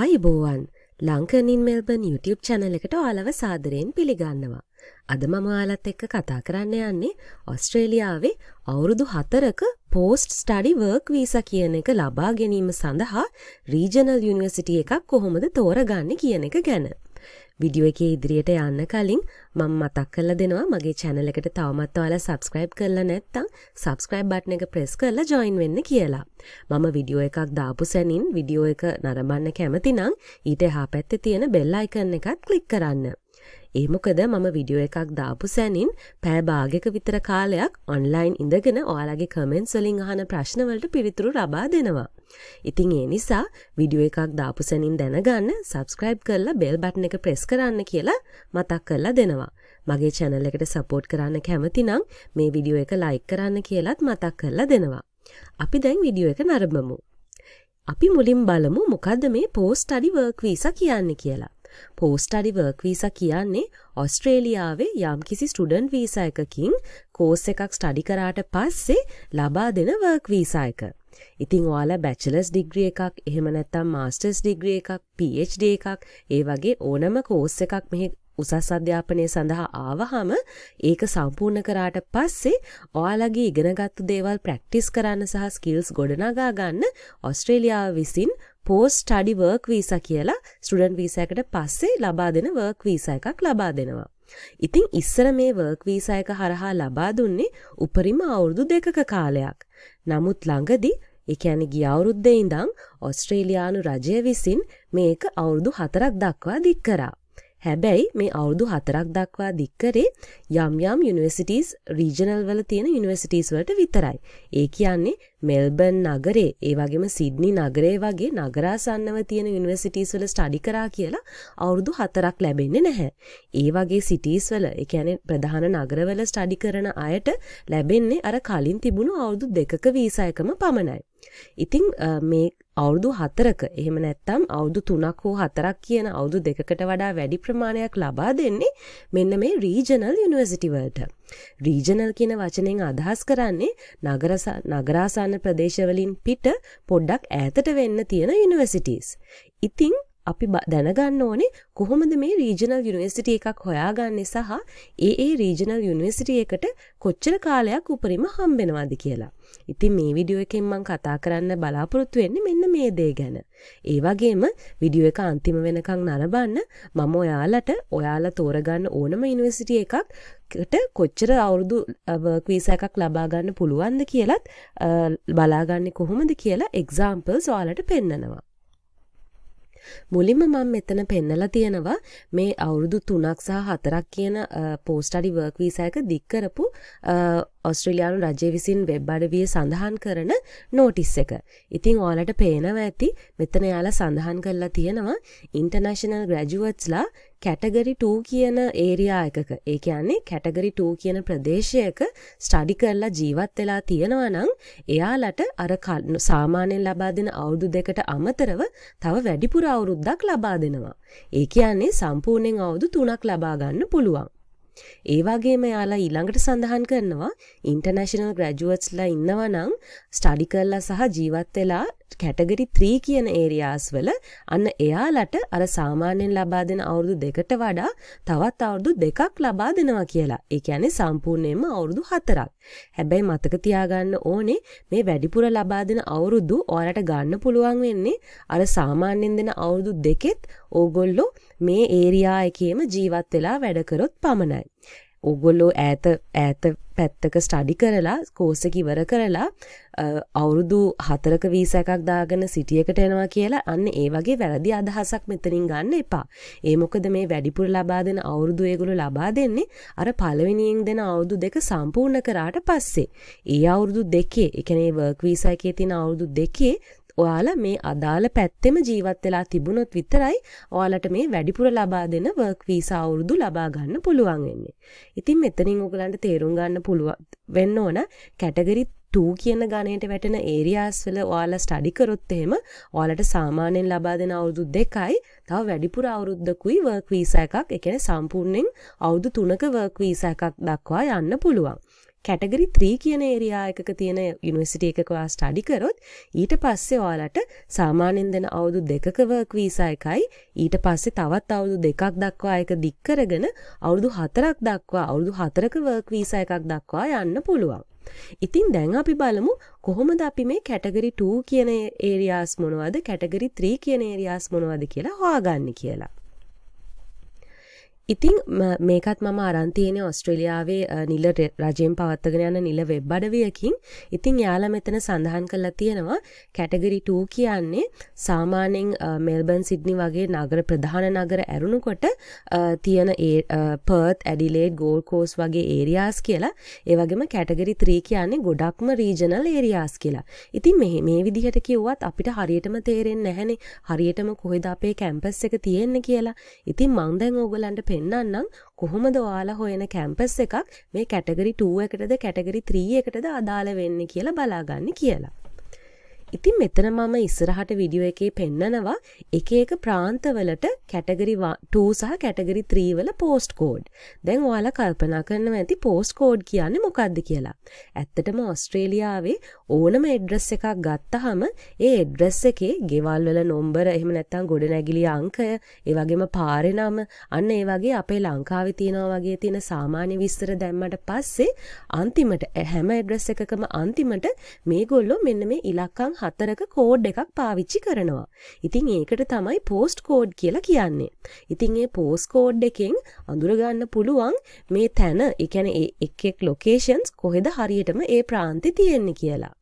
ආයුබෝවන් ලංකනින් Melbourne YouTube චැනල එකට ඔයාලව සාදරයෙන් පිළිගන්නවා. අද මම ඔයාලත් එක්ක කතා කරන්න යන්නේ ඔස්ට්‍රේලියාවේ අවුරුදු හතරක පෝස්ට් ස්ටඩි වර්ක් වීස කියන එක ලබා ගැනීම සඳහා රීජනල් යුනිවර්සිටි එකක් කොහොමද තෝරගන්න කියන එක ගැන. විඩියෝ එක ඉදිරියට යන්න කලින් මං මතක් කරලා දෙනවා මගේ චැනලකට තවමත් ඔයාලා සබස්ක්‍රයිබ් කරලා නැත්තම් සබස්ක්‍රයිබ් බට්න එක ප්‍රෙස් කරලා ජොයින් වෙන්න කියලා. මම විඩියෝ එකක් දාපු සැනින් විඩියෝ එක නරඹන්න කැමති නම් ඊට එහා පැත්තේ තියෙන බෙල් අයිකන් එකත් ක්ලික් කරන්න. ඒ මොකද මම විඩියෝ එකක් දාපු සැනින් පෑ භාගක විතර කාලයක් ඔන්ලයින් ඉඳගෙන ඔයාලගේ කමෙන්ට්ස් වලින් අහන ප්‍රශ්න වලට පිළිතුරු ලබා දෙනවා. ඉතිං ඒ නිසා විඩියෝ එකක් දාපු සැනින් දැනගන්න සබස්ක්‍රයිබ් කරලා බෙල් බට්න එක ප්‍රෙස් කරන්න කියලා මතක් කරලා දෙනවා. මගේ චැනල් එකට සපෝට් කරන්න කැමතිනම් මේ විඩියෝ එක ලයික් කරන්න කියලත් මතක් කරලා දෙනවා. අපි දැන් විඩියෝ එක නරඹමු. අපි මුලින් බලමු මොකද මේ පෝස්ට අඩි වර්ක්වීස කියන්න කියලා. පෝස්ට අඩි වර්ක්වීස කියන්නේ ඔස්ට්‍රේලියාවේ යම් කිසි ස්ටුඩන්් වීසයකකින් කෝස් එකක් ස්ටඩි කරාට පස්සේ ලබා දෙන වර්ක්වීසායක. ඉතිං ඔයාලා බැචලස් ඩිග්‍රිය එකක් එහෙම නැත්තම් මාස්ටර්ස් ඩිග්‍රිය එකක් PhD එකක් ඒ වගේ ඕනම කෝස් එකක් මෙහි උසස් අධ්‍යාපනය සඳහා ආවහම ඒක සම්පූර්ණ කරාට පස්සේ ඔයාලගේ ඉගෙනගත්තු දේවල් ප්‍රැක්ටිස් කරන්න සහ ස්කිල්ස් ගොඩනගා ගන්න ඔස්ට්‍රේලියාව විසින් පෝස් ටඩි වර්ක් වීස කියලා ස්ටඩන් වීසයකට පස්සේ ලබා දෙන වර්ක් වීස එකක් ලබා දෙනවා. ඉතිං ඉස්සර මේ වර්ක් වීසයක හරහා ලබා දුන්නේ උපරිම අවුරුදු දෙකක කාලයක්. නමුත් ළඟදි එකැනි ගිය අවුරුද්දේ ඉඳං ඔස්ට්‍රේලයානු රජය විසින් මේක අවුරුදු හතරක් දක්වා දික්කරා. හැබැයි මේ අවුරුදු හතරක් දක්වා දික්කරේ යම් යම් යුනිවර්සිටස් රීජනල් වල තියෙන යුනිවර්සිටස් වලට විතරයි. ඒ කියන්නේ මෙල්බන් නගරේ ඒ වගේම සිද්නි නගරේ වගේ නගරාසන්නව තියෙන යුනිවර්සිටස් වල ස්ටඩි කරා කියලා අවුරුදු හතරක් ලැබෙන්නේ නැහැ. ඒ වගේ සිටස් වල ඒ කියන්නේ ප්‍රධාන නගරවල ස්ටඩි කරන අයට ලැබෙන්නේ අර කලින් තිබුණු අවුරුදු දෙකක වීසායකම පමණයි. ඉතිං මේ අවුරුදු 4ක එහෙම නැත්නම් අවුරුදු 3ක් හෝ 4ක් කියන අවුරුදු දෙකකට වඩා වැඩි ප්‍රමාණයක් ලබා දෙන්නේ මෙන්න මේ රීජනල් යුනිවර්සිටි වලට. රීජනල් කියන වචනෙන් අදහස් කරන්නේ නගර නගරාසන්න ප්‍රදේශවලින් පිට පොඩ්ඩක් ඈතට වෙන්න තියෙන යුනිවර්සිටිස්. ඉතින් අපි දැනගන්න ඕනේ කොහොමද මේ රීජනල් යුනිවර්සිට එකක් හොයාගන්න සහ ඒ ඒ රීජනල් යුනිවර්සිට එකට කොච්චර කාලයක් උපරිම හම්බෙනවාද කියලා. ඉතින් මේ විඩියෝ එකෙන් මං කතා කරන්න බලාපොරොත්තු වෙන්නේ මෙන්න මේ දේ ගැන. ඒ වගේම විඩියෝ එක අන්තිම වෙනකන් නරඹන්න මම ඔයාලට ඔයාලා තෝරගන්න ඕනම යුනිවර්සිටි එකක්ට කොච්චර අවුරුදු වර්ක් වීසා එකක් ලබා ගන්න පුළුවන්ද කියලත් බලාගන්නේ කොහොමද කියලා එක්සාම්පල්ස් ඔයාලට පෙන්නනවා. මුලින්ම මම මෙතන පෙන්නලා තියෙනවා මේ අවුරුදු තුනක් සහ හතරක් කියන පෝස්ටඩි වර්ක් වීසයක දික්කරපු ඔස්ට්‍රලයානු රජය විසින් වෙබ් අඩවිය සඳහන් කරන නෝටිස් එක. ඉතිං ඕලට පේනව ඇති මෙතන යාලා සඳහන් කරලා තියෙනවා ඉන්ටර්නශනල් ග්‍රජුවට්ස්ලා කැටගරි 2 කියන ඒරයා එකක ඒ කියන්නේ කැටගරි 2 කියන ප්‍රදේශයක ස්ටඩි කරලා ජීවත් වෙලා තියෙනවා නම් එයාලට අර සාමාන්‍යයෙන් ලබා දෙන අවුරුදු දෙකට අමතරව තව වැඩිපුර අවුරුද්දක් ලබා දෙනවා. ඒ කියන්නේ සම්පූර්ණයෙන් අවුරුදු 3ක් ලබා ගන්න පුළුවන්. ඒවාගේ මෙයාලා ඊළඟට සඳහන් කරනවා ඉන්ටර්නශනල් ග්‍රජුවට්ස්ලා ඉන්නවනං ස්ටඩි කරලා සහ ජීවත් වෙලා කැටගරි 3 කියන ඒරියාස් වල අන්න එයාලට අර සාමාන්‍යයෙන් ලබා දෙන අවුරුදු දෙකට වඩා තවත් අවුරුදු දෙකක් ලබා දෙනවා කියලා. ඒ කියන්නේ සම්පූර්ණයෙන්ම අවුරුදු 4ක්. හැබැයි මතක තියාගන්න ඕනේ මේ වැඩිපුර ලබා දෙන අවුරුදු ඔයාලට ගන්න පුළුවන් වෙන්නේ අර සාමාන්‍යයෙන් දෙන අවුරුදු දෙකෙත් ඕගොල්ලෝ මේ ඒරියා එකේම ජීවත් වෙලා වැඩ කරොත් පමණයි. ඕගොල්ලෝ ඈත ඈත පැත්තක ස්ටඩි කරලා කෝස කිවර කරලා අවුරුදු හතරක වීසැකක් දාගෙන සිටියකට එනවා කියලා අන්න ඒ වගේ වැරදි අදහසක් මෙතනින් ගන්න එපා. ඒ මොකද මේ වැඩිපුර ලබා දෙන අවුරුදු ඒගොල්ලෝ ලබා දෙන්නේ අර පළවෙනියෙන් දෙන අවුරුදු දෙක සම්පූර්ණ කරාට පස්සේ. ඒ අවුරුදු දෙකේ, ඒ කියන්නේ වර්ක් වීසා එකේ තියෙන අවුරුදු දෙකේ ඔයාලා මේ අදාළ පැත්තෙම ජීවත් වෙලා තිබුණොත් විතරයි ඔයාලට මේ වැඩිපුර ලබා දෙන වර්ක් වීසා අවුරුදු ලබා ගන්න පුළුවන් වෙන්නේ. ඉතින් මෙතනින් ඔයගලන්ට තේරුම් ගන්න පුළුවන් වෙන්න ඕන කැටගරි 2 කියන ගණයට වැටෙන ඒරියාස් වල ඔයාලා ස්ටඩි කරොත් එහෙම ඔයාලට සාමාන්‍යයෙන් ලබා දෙන අවුරුදු දෙකයි තව වැඩිපුර අවුරුද්දකුයි වර්ක් වීසා එකක්. ඒ කියන්නේ සම්පූර්ණයෙන් අවුරුදු 3ක වර්ක් වීසා එකක් දක්වා යන්න පුළුවන්. කැටගරි 3 කියන ඒරියා එකක තියෙන යුනිවර්සිටි එකක ඔයා ස්ටඩි කරොත් ඊට පස්සේ ඔයාලට සාමාන්‍යයෙන් දෙන අවුරුදු දෙකක වර්ක් වීසා එකයි ඊට පස්සේ තවත් අවුරුදු දෙකක් දක්වා ඒක දික් කරගෙන අවුරුදු හතරක් දක්වා අවුරුදු හතරක වර්ක් වීසා එකක් දක්වා යන්න පුළුවන්. ඉතින් දැන් අපි බලමු කොහොමද අපි මේ කැටගරි 2 කියන ඒරියාස් මොනවද කැටගරි 3 කියන ඒරියාස් මොනවද කියලා හොයාගන්නේ කියලා. ඉතිං මේකත් මම අරන්තියන ඔස්ට්‍රලියාවේ නිල රජයෙන් පවත්තගෙන යන නිල වෙබ්බඩවියකින් ඉතිං යාල මෙතන සඳහන් කල්ලා තියෙනවා කැටගරි 2 කියන්නේ සාමානෙන් මෙල්බන් සිද්නි වගේ නගර ප්‍රධාන නගර ඇරුණුකොට තියෙන පර්ත් ඇඩිලේඩ් ගෝල් කෝස් වගේ ඒරියාස් කියලා ඒවගේම කැටගරි 3 කියන්නේ ගොඩක්ම රීජනල් ඒරියාස් කියලා ඉතින් මෙ මේ විදිහට කිව්වත් අපිට හරියටම තේරෙන් නැහැනේ හරියටම කොහෙද අපේ කැම්පස් එක තියෙන්න කියලා ඉතින් මංදැන් ඕගලන්ට පෙන්වන්නම් කොහොමද ඔයාලා හොයන කැම්පස් එකක් මේ කැටගරි 2 එකටද කැටගරි 3 එකටද අදාළ වෙන්නේ කියලා බලාගන්න කියලා. ඉතින් මෙතන මම ඉස්සරහට විඩියෝ එකේ පෙන්නනවා එක එක ප්‍රාන්තවලට කැටගරි 2 සහ කැටගරි 3 වල පෝස්ට් කෝඩ්. දැන් ඔයාලා කල්පනා කරනවා ඇති පෝස්ට් කෝඩ් කියන්නේ මොකක්ද කියලා. ඇත්තටම ඕස්ට්‍රේලියාවේ ඕනම ඇඩ්‍රස් එකක් ගත්තහම ඒ ඇඩ්‍රස් එකේ ගෙවල් වල නම්බර එහෙම නැත්නම් ගොඩනැගිලි අංකය, ඒ වගේම පාරේ නම, අන්න ඒ වගේ අපේ ලංකාවේ තියෙනවා වගේ තියෙන සාමාන්‍ය විස්තර දැම්මට පස්සේ අන්තිමට හැම ඇඩ්‍රස් එකකම අන්තිමට මේගොල්ලෝ මෙන්න මේ ඉලක්කම් හතරක කෝඩ් එකක් පාවිච්චි කරනවා. ඉතිං ඒකට තමයි පෝස්ට් කෝඩ් කියලා කියන්නේ. ඉතිං ඒ පෝස් කෝඩ් එකෙන් අඳුරගන්න පුළුවන් මේ තැන එකැන ඒ එක්ෙක් ලොකේෂන්ස් කොහෙද හරියටම ඒ ප්‍රාන්ති තියෙන්නේ කියලා.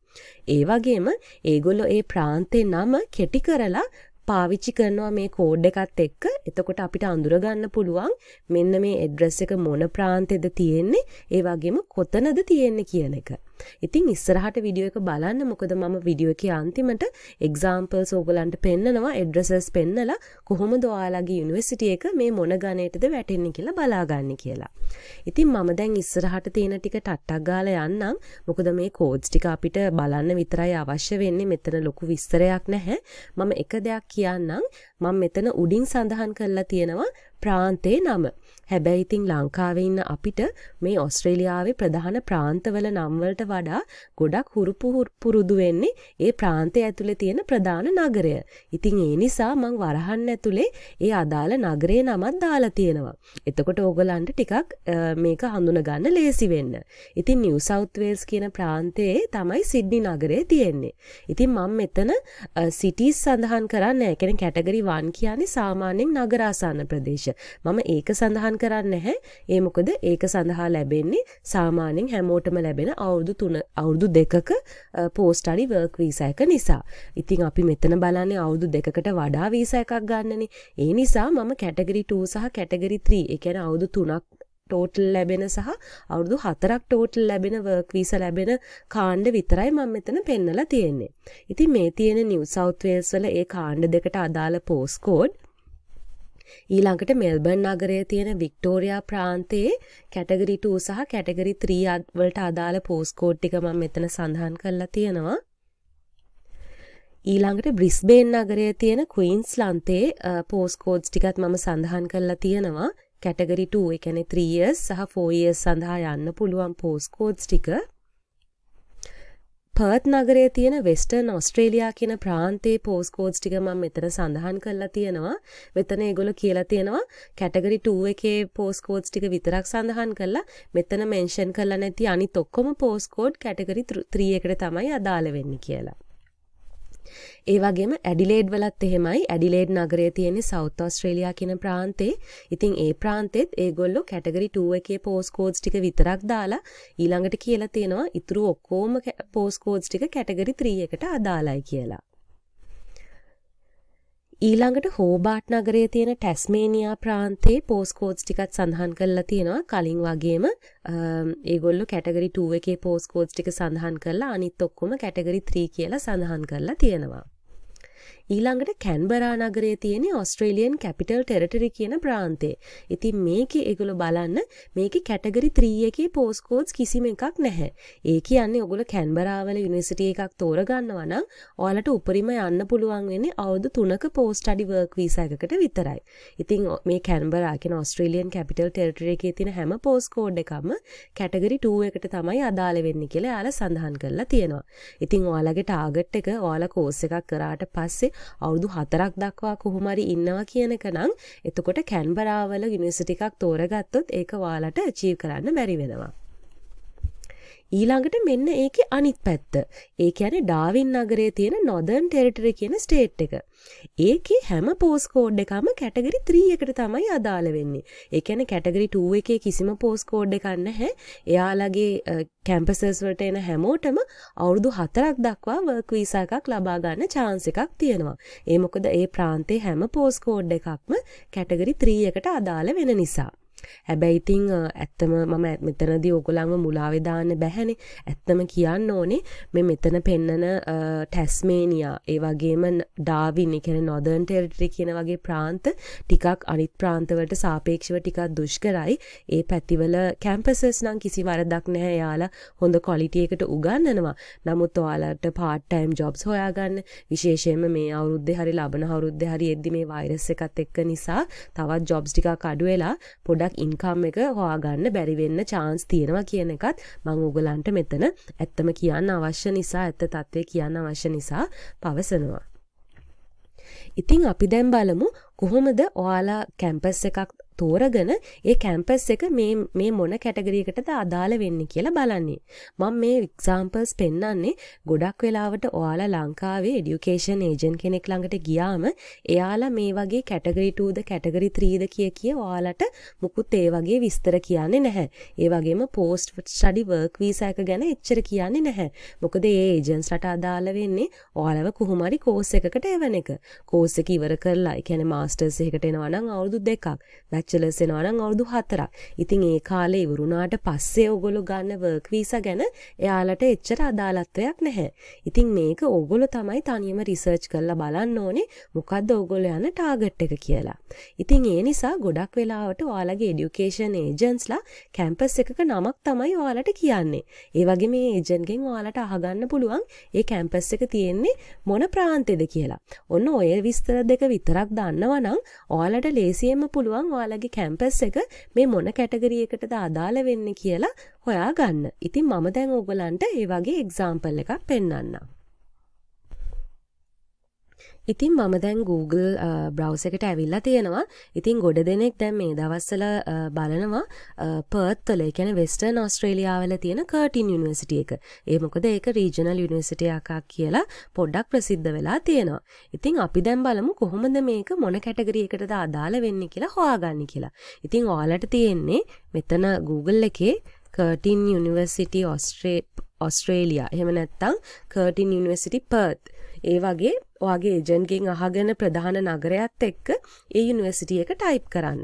ඒ වගේම ඒගොල්ලො ඒ ප්‍රාන්තේ නම කෙටි කරලා පාවිච්චි කරනවා මේ කෝඩ් එකත් එක්ක එතකොට අපිට අඳුරගන්න පුළුවන් මෙන්න මේ එඩ්‍රස් එක මොන ප්‍රාන්තෙද තියෙන්නේ ඒ වගේම කොතනද තියෙන්නේ කියන එක. ඉතින් ඉස්සරහට විඩියෝ එක බලන්න මොකද මම විඩියෝ එක අන්තිමට එක්සාම්පල්ස් ඕගලන්ට පෙන්නනවා එඩ්‍රසස් පෙන්නලා කොහොමද ඔයාලගේ යුනිවර්සිටි එක මේ මොන ගණයටද වැටෙන්නේ කියලා බලාගන්න කියලා. ඉතින් මම දැන් ඉස්සරහට තියෙන ටික ටට්ටක් ගාලා යන්නම්. මොකද මේ කෝඩ්ස් ටික අපිට බලන්න විතරයි අවශ්‍ය වෙන්නේ. මෙතන ලොකු විස්තරයක් නැහැ. මම එක දෙයක් කියන්නම්. මම මෙතන උඩින් සඳහන් කරලා තියෙනවා ප්‍රාන්තේ නම. හැබැයි ඉතින් ලංකාවේ ඉන්න අපිට මේ ඔස්ට්‍රේලියාවේ ප්‍රධාන ප්‍රාන්තවල නම්වලට වඩා ගොඩක් හුරුපුහුර පුරුදු වෙන්නේ ඒ ප්‍රාන්තය ඇතුළේ තියෙන ප්‍රධාන නගරය. ඉතින් ඒ නිසා මං වරහන් ඇතුලේ ඒ අදාළ නගරේ නමත් දාලා තියෙනවා. එතකොට ඕගලන්ට ටිකක් මේක හඳුනගන්න ලේසි වෙන්න. ඉතින් නිව් සවුත් වේල්ස් කියන ප්‍රාන්තයේ තමයි සිඩ්නි නගරේ තියෙන්නේ. ඉතින් මම මෙතන සිටිස් සඳහන් කරන්න. ඒ කියන්නේ කැටගරි 1 කියන්නේ සාමාන්‍යයෙන් නගරාසන්න ප්‍රදේශ. මම ඒක සඳහන් කරන්න හැ ඒ මොකද ඒක සඳහා ලැබෙන්නේ සාමානෙන් හැමෝටම ලැබෙන අවුරුදු තුන අවුරුදු දෙකක පෝස්ටඩි වර්ක් වීසයක නිසා ඉතිං අපි මෙතන බලන්නේ අවුදු දෙකට වඩා වීස එකක් ගන්නන ඒ නිසා මම කැටගරි 2 සහ කැටගරි 3 එකැන අවුදු තුනක් ටෝටල් ලැබෙන සහ අවුදු හතරක් ටෝටල් ලැබෙන වර්ක්වීස ලැබෙන කාණ්ඩ විතරයි මං මෙතන පෙන්නලා තියෙන්නේ. ඉති මේ තියෙන නිවසෞත්වේල්ස් වල ඒ කාණ්ඩ දෙකට අදාළ පෝස්කෝඩ් ඊළඟට මෙල්බන් නගරය තියෙන වික්ටෝරයා ප්‍රාන්තයේ කැටගරිටූ සහ කැටගරි ත්‍රී අත්වලට අදාළ පෝස්කෝට්ටික ම මෙතන සඳහන් කරලා තියෙනවා ඊළඟට බ්‍රිස්බේන් නගරය තියෙන කුයින්ස් ලන්තේ පෝස්කෝඩ්ස් ටිකත් මම සඳහන් කරලා තියෙනවා කැටගරිටූ එකන ත්‍රීියස් සහ ෆෝයස් සඳහා යන්න පුළුවන් පෝස්කෝඩ්ස් ටික පර්ත් නගරය තියෙන වෙස්ට නොස්ට්‍රේලයා කියන ප්‍රාන්තේ පෝස් කෝඩ්ස් ටික මම මෙතන සඳහන් කරලා තියෙනවා මෙතන ඒගොල්ලෝ කියලා තියෙනවා කැටගරි 2 එකේ පෝස් කෝඩ්ස් ටික විතරක් සඳහන් කරලා මෙතන මෙන්ෂන් කරලා නැති අනිත් ඔක්කොම පෝස් කෝඩ් කැටගරි 3 එකට තමයි අදාළ වෙන්නේ කියලා ඒ වගේම ඇඩිලේඩ් වලත් එහෙමයි ඇඩිලේඩ් නගරය තියෙන සෞත් ඔස්ට්‍රේලියා කියන ප්‍රාන්තේ. ඉතින් ඒ ප්‍රාන්තෙත් ඒගොල්ලෝ කැටගරි 2 එකේ පෝස් කෝඩ්ස් ටික විතරක් දාලා ඊළඟට කියලා තියෙනවා ඉතුරු ඔක්කොම පෝස් කෝඩ්ස් ටික කැටගරි 3 එකට අදාළයි කියලා. ඊළඟට හෝබාට් නගරයේ තියෙන ටැස්මේනියා ප්‍රාන්තේ පෝස්කෝඩ්ස් ටිකත් සඳහන් කරලා තියෙනවා කලින් වගේම ඒගොල්ලෝ කැටගරි 2 එකේ පෝස්කෝඩ්ස් ටික සඳහන් කරලා අනිත් ඔක්කොම කැටගරි 3 කියලා සඳහන් කරලා තියෙනවා. ඊළඟට කැන්බරා නගරේ තියෙන ඔස්ට්‍රේලියන් කැපිටල් ටෙරටරි කියන ප්‍රාන්තේ. ඉතින් මේක ඒගොල්ලෝ බලන්න මේක කැටගරි 3 එකේ පෝස්කෝඩ්ස් කිසිම එකක් නැහැ. ඒ කියන්නේ ඔගොල්ලෝ කැන්බරා වල යුනිවර්සිටි එකක් තෝරගන්නවා නම් ඔයාලට උපරිම යන්න පුළුවන් වෙන්නේ අවුරුදු 3ක පෝස්ට් ස්ටඩි වර්ක් වීසා එකකට විතරයි. ඉතින් මේ කැන්බරා කියන ඔස්ට්‍රේලියන් කැපිටල් ටෙරටරි එකේ තියෙන හැම පෝස්කෝඩ් එකම කැටගරි 2 එකට තමයි අදාළ වෙන්නේ කියලා යාලා සඳහන් කරලා තියෙනවා. ඉතින් ඔයාලගේ ටාගට් එක ඔයාලා කෝස් එකක් කරාට පස්සේ අවුදු හතරක් දක්වා කොහොමරි ඉන්නවා කියනක නම් එතකොට කැන්බරාවල ගිනිසටිකක් තෝරගත්තොත් ඒක වාලට චීව කරන්න බැරි වෙනවා. ඊළඟට මෙන්න ඒකේ අනිත් පැත්ත. ඒ කියන්නේ ඩාවින් නගරයේ තියෙන නොදර්න් ටෙරිටරි කියන ස්ටේට් එක. ඒකේ හැම පෝස් කෝඩ් එකම කැටගරි 3 එකට තමයි අදාළ වෙන්නේ. ඒ කියන්නේ කැටගරි 2 එකේ කිසිම පෝස් කෝඩ් එකක් නැහැ. එයාලගේ කැම්පසස් වලට එන හැමෝටම අවුරුදු 4ක් දක්වා වර්ක් වීසා එකක් ලබා ගන්න chance එකක් තියෙනවා. ඒ මොකද ඒ ප්‍රාන්තේ හැම පෝස් කෝඩ් එකක්ම කැටගරි 3 එකට අදාළ වෙන නිසා. හැබැයි ඉතිං ඇත්තම මම මෙතනදි ඕගොලන්ව මුලාවෙදාන්න බැහැනේ ඇත්තම කියන්න ඕනේ මෙ මෙතන පෙන්නන ටැස්මේනියා ඒ වගේම ඩාවින් එකන නොදර්න් ටෙල්ටරි කියන වගේ ප්‍රාන්ත ටිකක් අනිත් ප්‍රාන්තවලට සාපේක්ෂව ටිකක් දුෂ්කරයි ඒ පැතිවල කැම්පසස් නම් කිසි වරදක් නැහැ යාලා හොඳ කොලිටියකට උගන්නනවා නමුත් ඔයාලට පාට්ටයිම් ජොබ්ස් හොයාගන්න විශේෂයම මේ අවුද්ද හරි ලබන හවුද්ද හරි එද්දි මේ වෛරස්ස එකත් එක්ක නිසා තවත් ජොබ්ස් ටිකක් අඩුවෙලා පොඩක් ගානක් ඉන්කම් එක හොයාගන්න බැරිවෙන්න චාන්ස් තියෙනවා කියන එකත් මං උගලන්ට මෙතන ඇත්තම කියන්න අවශ්‍ය නිසා ඇත්ත තත්ත්වය කියන්න අවශ්‍ය නිසා පවසනවා. ඉතිං අපි දැම් බලමු කොහොමද ඔයාලා කැම්පස් එකක් තෝරගෙන ඒ කැම්පස් එක මේ මේ මොන කැටගරීකටද අදාළ වෙන්න කියලා බලන්නේ. මම මේ එක්සාම්පල්ස් පෙන්වන්නේ ගොඩක් වෙලාවට ඔයාලා ලංකාවේ එඩියුකේෂන් ඒජන් කෙනෙක් ළඟට ගියාම එයාලා මේ වගේ කැටගරි 2ද කැටගරි 3ද කිය කිය ඔයාලට මුකුත් ඒ වගේ විස්තර කියන්නේ නැහැ. ඒ වගේම පෝස්ට් ස්ටඩි වර්ක් වීසා එක ගැන එච්චර කියන්නේ නැහැ. මොකද ඒ ඒජන්ට්ස්ලාට අදාළ වෙන්නේ ඔයාලව කොහොම හරි කෝස් එකකට එවන එක. කෝස් එක ඉවර කරලා, ඒ කියන්නේ මාස්ටර්ස් එකකට එනවා නම් අවුරුදු දෙකක්. බැච්චලර්සෙනවා නම් අවුරුදු හතරක්. ඉතින් ඒ කාලේ ඉවරුණාට පස්සේ ඔගොල්ලෝ ගන්න වර්ක් වීසා ගැන එයාලට එච්චර අදාළත්වයක් නැහැ. ඉතින් මේක ඕගොල්ලෝ තමයි තනියම රිසර්ච් කරලා බලන්න ඕනේ මොකද්ද ඕගොල්ලෝ යන ටාගට් එක කියලා. ඉතින් ඒ නිසා ගොඩක් වෙලාවට ඔයාලගේ එඩියුකේෂන් ඒජන්ස්ලා කැම්පස් එකක නමක් තමයි ඔයාලට කියන්නේ. ඒ වගේ මේ ඒජන්ගෙන් ඔයාලට අහගන්න පුළුවන් ඒ කැම්පස් එක තියෙන්නේ මොන ප්‍රාන්තෙද කියලා. ඔන්න ඔය විස්තර දෙක විතරක් දන්නවනම් ඔයාලට ලේසියෙන්ම පුළුවන් ඔයාලා ඔයාලගේ කැම්පස් එක මේ මොන කැටගරියකටද අදාළ වෙන්න කියලා හොයා ගන්න. ඉතින් මම දැන් ඕගලන්ට ඒ වගේ එක්සාම්පල් එකක් පෙන්වන්නම්. ඉතින් මම දැන් Google බ්‍රවසකට ඇවිල්ලා තියෙනවා ඉතින් ගොඩ දෙනෙක් දැන් මේ දවස්සල බලනවා පර්ත්තල එකැන වෙස්ට නොස්ට්‍රේලියාවල තියෙන කර්ටින් යනිවසිට එක ඒමොකද ඒක රීජනල් යනිවසිට එකක් කියලා පොඩ්ඩක් ප්‍රසිද්ධ වෙලා තියෙනවා ඉතින් අපි දැම් බලමු කොහොමද මේක මොන කැටගරියකටද අදාළ වෙන්න කියලා හොයාගන්න කියලා ඉතින් ඕලට තියෙන්නේ මෙතන Google එකේ කර්ටින් යනිවර්සිටි ඔස්ට්‍රේ ඔස්ට්‍රේලියයා එහෙම නැත්තං කර්ටින් යනිවර්සිටි පර්ත් ඒ වගේ ඔයාගේ ඒජන්ගෙන් අහගෙන ප්‍රධාන නගරයත් එක්ක ඒ යුනිවර්සිටි එක ටයිප් කරන්න.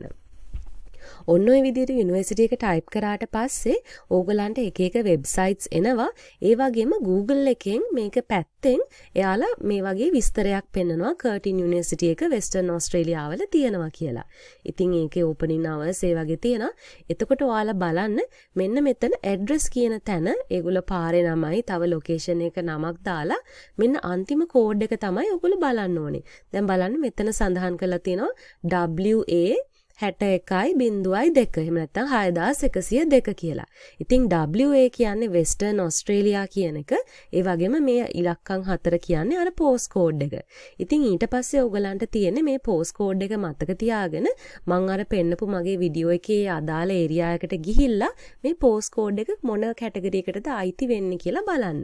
ඔන්න ඔය විදිහට යුනිවර්සිටි එක ටයිප් කරාට පස්සේ ඕගලන්ට එක එක වෙබ්සයිට්ස් එනවා. ඒ වගේම Google එකෙන් මේක පැත්තෙන් එයාලා මේ වගේ විස්තරයක් පෙන්නනවා කර්ටින් යුනිවර්සිටි එක වෙස්ටර්න් ඕස්ට්‍රේලියාවල තියෙනවා කියලා. ඉතින් ඒකේ ඕපනින් අවර්ස් ඒ වගේ තියෙනවා. එතකොට ඔයාලා බලන්න මෙන්න මෙතන ඇඩ්‍රස් කියන තැන ඒගොල්ලෝ පාරේ නමයි තව ලොකේෂන් එක නමක් දාලා මෙන්න අන්තිම කෝඩ් එක තමයි ඔයගොල්ලෝ බලන්න ඕනේ. දැන් බලන්න මෙතන සඳහන් කරලා තියෙනවා WA හැට එකයි බින්දුවයි දෙක එමනත්තං හයදාස් එකසිය දෙක කියලා. ඉතිං ඩේ කියන්නේ වෙස්ට නොස්ට්‍රේලයා කියන එක ඒ වගේම මේ ඉලක්කං හතර කියන්නේ අර පෝස්කෝඩ් එක. ඉතිං ඊට පස්සේ ඔගලන්ට තියෙන මේ පෝස්කෝඩ් එක මත්තක තියාගෙන මං අර පෙන්නපු මගේ විඩියෝ එකේ අදාළ ඒරියායකට ගිහිල්ලා මේ පෝස්කෝඩ් එක මොන කැටගරීකටද අයිති වෙන්න කියලා බලන්න.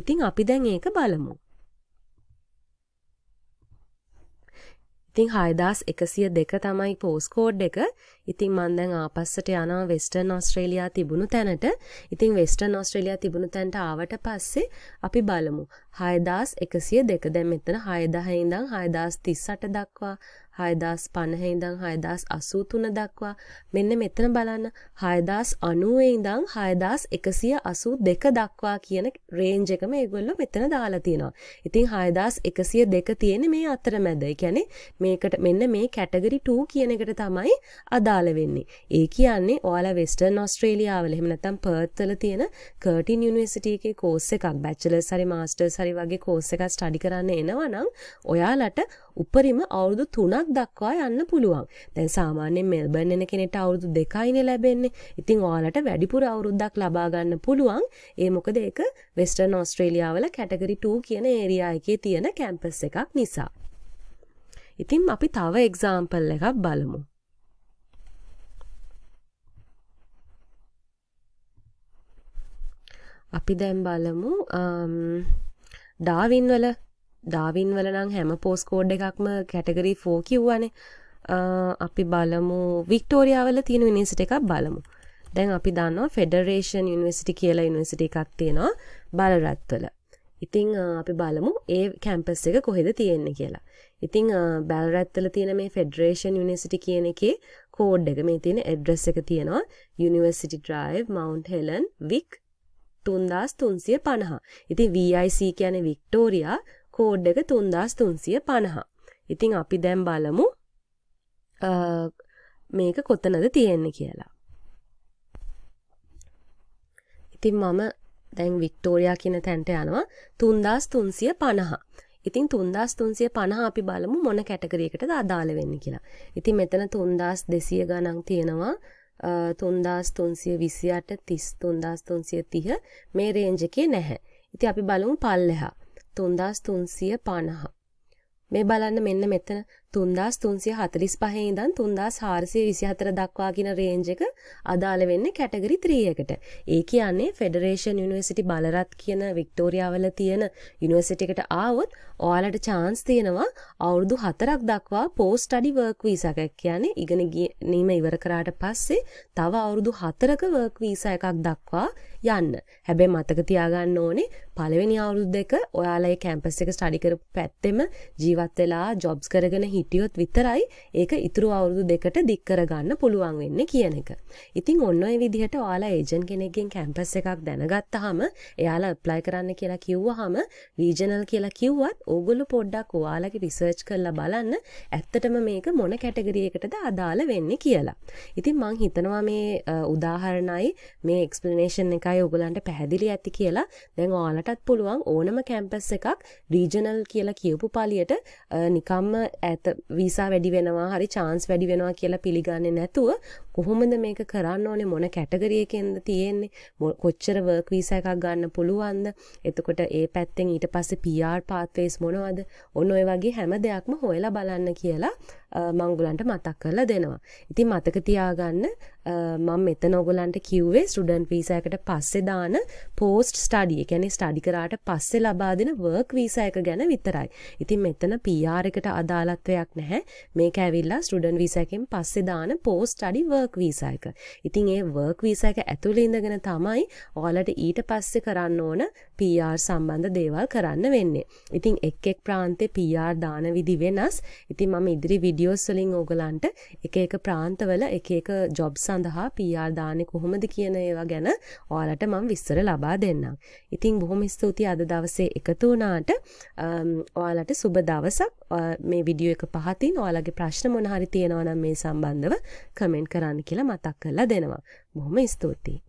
ඉතිං අපි දැන් ඒක බලමු. ඉතින් හයදස් එකසිය දෙක තමයි පෝස්කෝඩ් එක ඉතින් මන්දැන් ආපස්සට යනවා වෙස්ටර් නොස්ට්‍රේලයා තිබුණු තැනට ඉතින් වෙස්ටර් නොස්ට්‍රේලයා තිබුණු තැන්ට ආවට පස්සේ අපි බලමු හයදස් එකසිය දෙක දැන් මෙතන හයදහයිඉදං හයදස් තිස්සට දක්වා හයදස් පණහ ඉඳං හයදස් අසූතුන දක්වා මෙන්න මෙතන බලන්න හයදස් අනුවේ ඉඳං හයදස් එකසිය අසූ දෙක දක්වා කියන රේන්ජ එකම ඒගොල්ලො මෙතන දාලා තියෙනවා ඉතින් හයදස් එකසිය දෙක තියෙන මේ අතර මැද එකැනෙ මේකට මෙන්න මේ කැටගරි 2 කියන එකට තමයි අදාළ වෙන්නේ ඒ කියන්නේ ඔයාලා වෙස්ටර්න් ඔස්ට්‍රේලියාවල එහෙම නැත්නම් පර්ත්වල තියෙන කර්ටින් යුනිවර්සිටි එකේ කෝස් එකක් බැච්ලර්ස් හරි මාස්ටර්ස් හරි වගේ කෝස් එකක් ස්ටඩි කරන්න එනවා නම් ඔයාලට උපරිම අවුරුදු තුනක් දක්වා යන්න පුළුවන් දැන් සාමාන්‍යෙන් මෙල්බර්න් එන කෙනෙට අවුරුදු දෙකයින ලැබෙන්නේ ඉතිං ඕලට වැඩිපුර අවුරුද්දක් ලබාගන්න පුළුවන් ඒ මොකද ඒක වෙස්ටර්න් ඔස්ට්‍රේලියාවල කැටගරි 2 කියන ඒරයා එකේ තියෙන කැම්පස් එකක් නිසා ඉතින් අපි තව එක්සාම්පල් එකක් බලමු. අපි දැම් බලමු um, ඩාවින්වල ඩාවින් වල නම් හැම පෝස් කෝඩ් එකක්ම කැටගරි 4 කිව්වනේ. අපි බලමු වික්ටෝරියා වල තියෙන යුනිවර්සිටි එකක් බලමු. දැන් අපි දන්නවා ෆෙඩරේෂන් යුනිවර්සිටි කියලා යුනිවර්සිටි එකක් තියෙනවා බලරත් වල. ඉතින් අපි බලමු ඒ කැම්පස් එක කොහෙද තියෙන්නේ කියලා. ඉතින් බැලරත් වල තියෙන මේ ෆෙඩරේෂන් යුනිවර්සිටි කියන එකේ කෝඩ් එක මේ තියෙන ඇඩ්‍රස් එක තියෙනවා university drive Mount Helen Vic තුන්දස් තුන්සිය පණහා ඉති වIC කියන වික්ටෝරයා කෝඩ් එක තුන්දස් තුන්සිය පණහා ඉතිං අපි දැම් බලමු මේක කොතනද තියෙන්න කියලා ඉතින් මම දැන් වික්ටෝරයා කියන තැන්ට යනවා තුන්දස් තුන්සිය පණහා ඉතින් තුන්දස් තුන්සිය පණහා අපි බලමු මොන කැටකරයකටද අදාළ වෙන්න කියලා ඉතින් මෙතන තුන්දස් දෙසිය ගණන් තියෙනවා තුන්දස් තුන්සිය විසියට තිස් තුන්දස් තුන්සිය තිහ මේ රේන්ජකේ නැහැ ඉති අපි බලමු පල්ලෙහා තුන්දාස් තුන්සිය පණහ. මේ බලන්න මෙන්න මෙතන තුන්දස් තුන්සිය හතලිස් පහහිදන් තුන්දස් හාරසිය විසිහතර දක්වාගෙන රේන්ජක අදාළ වෙන්න කැටගරි ත්‍රියකට ඒ කියන්නේ ෆෙඩරේෂන් යුනිවර්සිටි බලරත් කියන වික්ටෝරියාවල තියෙන යුනිවර්සිටිකට ආවොත් ඕයාලට චාන්ස් තියෙනවා අවුරුදු හතරක් දක්වා පෝස් අඩි වර්ක් වීසකක් කියන්නේ ඉගෙන නීම ඉවර කරාට පස්සේ තව අවුරුදු හතරක වර්ක් වීස එකක් දක්වා යන්න හැබැ මතක තියාගන්න ඕනේ පළවෙනි අවුරුද් දෙක ඔයාලයි කැම්පස් එක ස්ටඩිකර පැත්තෙම ජීවත් වෙලා ජොබ්ස් කරගෙන හිට හිටියොත් විතරයි ඒක ඉතුරු අවුරුදු දෙකට දික්කරගන්න පුළුවන් වෙන්න කියන එක. ඉතින් ඔන්න ඔය විදිහට ඔයාලා ඒජන් කෙනෙක්ගෙන් කැම්පස් එකක් දැනගත්තහම එයාලා ප්ලයි කරන්න කියලා කිව්වහම රීජනල් කියලා කිව්වත් ඕගොල්ලු පොඩ්ඩක් ඔයාලගේ රිසර්ච් කරලා බලන්න ඇත්තටම මේක මොන කැටගරියකටද අදාළ වෙන්නේ කියලා. ඉතින් මං හිතනවා මේ උදාහරණයි මේ එක්ස්පලනේෂන් එකයි ඔගලන්ට පැහැදිලි ඇති කියලා දැන් ඕලටත් පුළුවන් ඕනම කැම්පස් එකක් රීජනල් කියලා කියවපු පාලියට නිකම්ම ඇත වීසා වැඩි වෙනවා හරි චාන්ස් වැඩි වෙනවා කියලා පිළිගන්නේ නැතුව කොහොමද මේක කරන්න ඕනේ මොන කැටගරි එකෙන්ද තියෙන්නේ කොච්චර වර්ක් වීසා එකක් ගන්න පුළුවන්ද එතකොට ඒ පැත්තෙන් ඊට පස්සේ PR පාත්වේස් මොනවද ඔන්න ඔය වගේ හැම දෙයක්ම හොයලා බලන්න කියලා මංගුලන්ට මතක් කරලා දෙනවා. ඉතින් මතක තියාගන්න මම මෙතන ඔගලන්ට කිව්වේ ස්ටඩන් වීසයකට පස්සෙ දාන පෝස්ට් ස්ටඩිය කැනෙ ස්ටඩි කරාට පස්සෙ ලබා දෙන වර්ක් වීසයක ගැන විතරයි. ඉතින් මෙතන පියාර එකට අදාළත්වයක් නැහැ මේක ඇවිල්ලා ස්ටඩන් වීසයකෙන් පස්සෙ දාන පෝස්ට් අඩි වර්ක් වීසයක. ඉතින් ඒ වර්ක් වීසයක ඇතුළේ ඉඳගෙන තමයි ඔයාලට ඊට පස්සේ කරන්න ඕන PR සම්බන්ධ දේවල් කරන්න වෙන්නේ. ඉතින් එක් එක් ප්‍රාන්තේ PR දාන විදි වෙනස්. ඉතින් මම ඉදිරි වීඩියෝ වීඩියෝස් වලින් ඕගලන්ට එක එක ප්‍රාන්තවල එක එක ජොබ් සඳහා PR දාන්නේ කොහොමද කියන ඒවා ගැන ඔයාලට මම විස්තර ලබා දෙන්නම්. ඉතින් බොහොම ස්තුතියි අද දවසේ එකතු වුණාට ඔයාලට සුබ දවසක්. මේ වීඩියෝ එක පහතින් ඔයාලගේ ප්‍රශ්න මොන හරි තියෙනවා නම් මේ සම්බන්ධව කමෙන්ට් කරන්න කියලා මතක් කරලා දෙනවා. බොහොම ස්තුතියි.